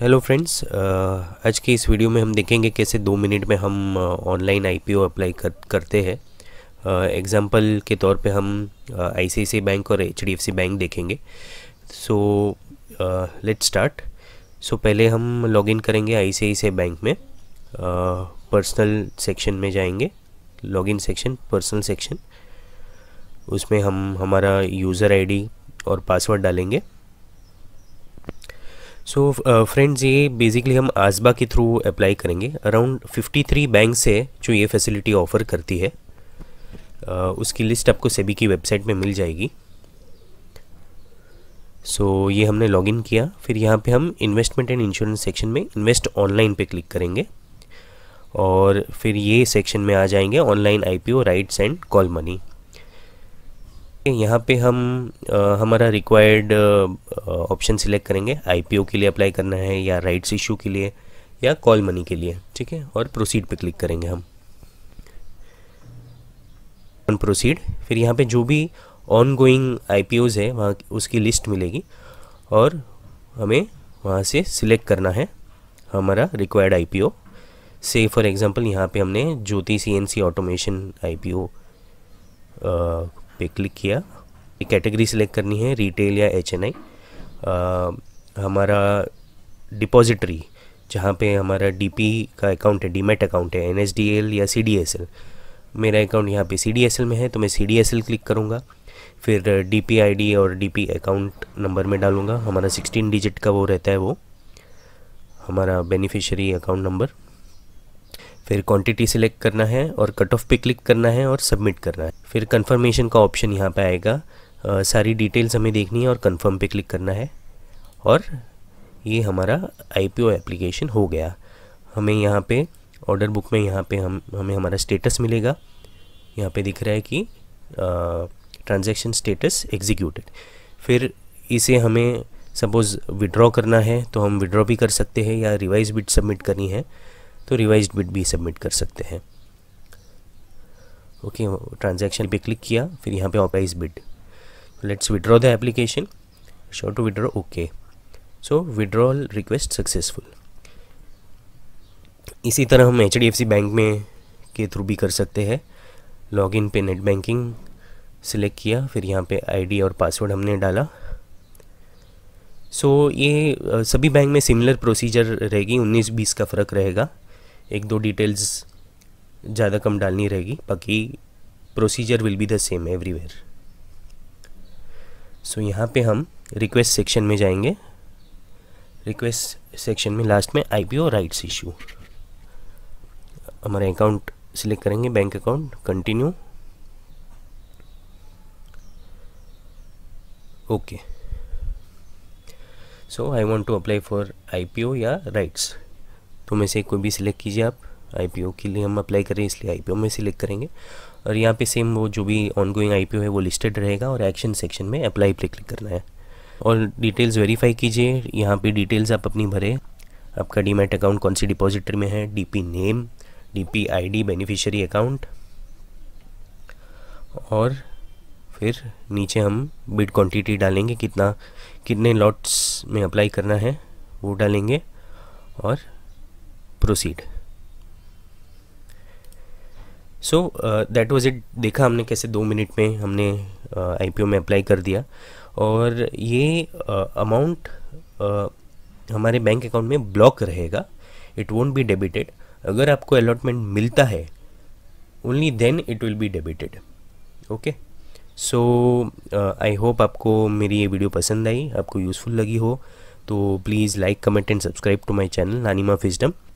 hello friends uh, आज की इस वीडियो में हम देखेंगे कैसे दो मिनट में हम ऑनलाइन आईपीओ अप्लाई कर, करते हैं एग्जांपल uh, के तौर पे हम आईसीआईसी uh, बैंक और एचडीएफसी बैंक देखेंगे सो लेट्स स्टार्ट सो पहले हम लॉगिन करेंगे आईसीआईसी बैंक में पर्सनल uh, सेक्शन में जाएंगे लॉगिन सेक्शन पर्सनल सेक्शन उसमें हम हमारा यूज़र आई और पासवर्ड डालेंगे सो फ्रेंड्स uh, ये बेसिकली हम आसबा के थ्रू अप्लाई करेंगे अराउंड 53 बैंक्स है जो ये फैसिलिटी ऑफर करती है uh, उसकी लिस्ट आपको सेबी e की वेबसाइट में मिल जाएगी सो so, ये हमने लॉगिन किया फिर यहाँ पे हम इन्वेस्टमेंट एंड इंश्योरेंस सेक्शन में इन्वेस्ट ऑनलाइन पे क्लिक करेंगे और फिर ये सेक्शन में आ जाएंगे online IPO rights and call money यहाँ पे हम आ, हमारा रिक्वायर्ड ऑप्शन सिलेक्ट करेंगे आईपीओ के लिए अप्लाई करना है या राइट्स इशू के लिए या कॉल मनी के लिए ठीक है और प्रोसीड पे क्लिक करेंगे हम ऑन प्रोसीड फिर यहाँ पे जो भी ऑन गोइंग आई है वहाँ उसकी लिस्ट मिलेगी और हमें वहाँ से सिलेक्ट करना है हमारा रिक्वायर्ड आई से फॉर एग्ज़ाम्पल यहाँ पे हमने ज्योति सी एन सी ऑटोमेशन आई पे क्लिक किया कैटेगरी सिलेक्ट करनी है रिटेल या एच एन आई हमारा डिपॉजिटरी जहाँ पे हमारा डी का अकाउंट है डीमेट अकाउंट है एन या सी मेरा अकाउंट यहाँ पे सी में है तो मैं सी क्लिक करूँगा फिर डी पी आई डी और डी पी अकाउंट नंबर में डालूँगा हमारा सिक्सटीन डिजिट का वो रहता है वो हमारा बेनिफिशरी अकाउंट नंबर फिर क्वांटिटी सिलेक्ट करना है और कट ऑफ पे क्लिक करना है और सबमिट करना है फिर कंफर्मेशन का ऑप्शन यहाँ पे आएगा आ, सारी डिटेल्स हमें देखनी है और कंफर्म पे क्लिक करना है और ये हमारा आईपीओ एप्लीकेशन हो गया हमें यहाँ पे ऑर्डर बुक में यहाँ पे हम हमें हमारा स्टेटस मिलेगा यहाँ पे दिख रहा है कि ट्रांजेक्शन स्टेटस एग्जीक्यूटेड फिर इसे हमें सपोज़ विड्रॉ करना है तो हम विड्रॉ भी कर सकते हैं या रिवाइज बिट सबमिट करनी है तो रिवाइज बिट भी सबमिट कर सकते हैं ओके ट्रांजैक्शन पे क्लिक किया फिर यहाँ पे authorize bid let's withdraw the application sure to withdraw okay so withdrawal request successful इसी तरह हम एच बैंक में के थ्रू भी कर सकते हैं लॉगिन पे नेट बैंकिंग सिलेक्ट किया फिर यहाँ पे आईडी और पासवर्ड हमने डाला सो so, ये सभी बैंक में सिमिलर प्रोसीजर रहेगी 19 बीस का फ़र्क रहेगा एक दो डिटेल्स ज़्यादा कम डालनी रहेगी बाकी procedure will be the same everywhere so यहाँ पे हम रिक्वेस्ट सेक्शन में जाएंगे रिक्वेस्ट सेक्शन में लास्ट में आईपीओ राइट्स इशू हमारे अकाउंट सिलेक्ट करेंगे bank account continue okay so I want to apply for IPO या राइट्स आईपीओ में से कोई भी सिलेक्ट कीजिए आप आईपीओ के लिए हम अप्लाई करें इसलिए आईपीओ में सिलेक्ट करेंगे और यहाँ पे सेम वो जो भी ऑनगोइंग आईपीओ है वो लिस्टेड रहेगा और एक्शन सेक्शन में अप्लाई पे क्लिक करना है और डिटेल्स वेरीफाई कीजिए यहाँ पे डिटेल्स आप अपनी भरें आपका डीमेट अकाउंट कौन सी डिपॉजिटर में है D name D P beneficiary account और फिर नीचे हम बिड क्वांटिटी डालेंगे कितना कितने लॉट्स में अप्लाई करना है वो डालेंगे और proceed so that was it देखा हमने कैसे दो मिनट में हमने आई uh, में अप्लाई कर दिया और ये अमाउंट uh, uh, हमारे बैंक अकाउंट में ब्लॉक रहेगा इट वोंट बी डेबिटेड अगर आपको अलॉटमेंट मिलता है only then it will be debited okay so I hope आपको मेरी ये वीडियो पसंद आई आपको यूज़फुल लगी हो तो please like comment and subscribe to my channel नानीमा फिजडम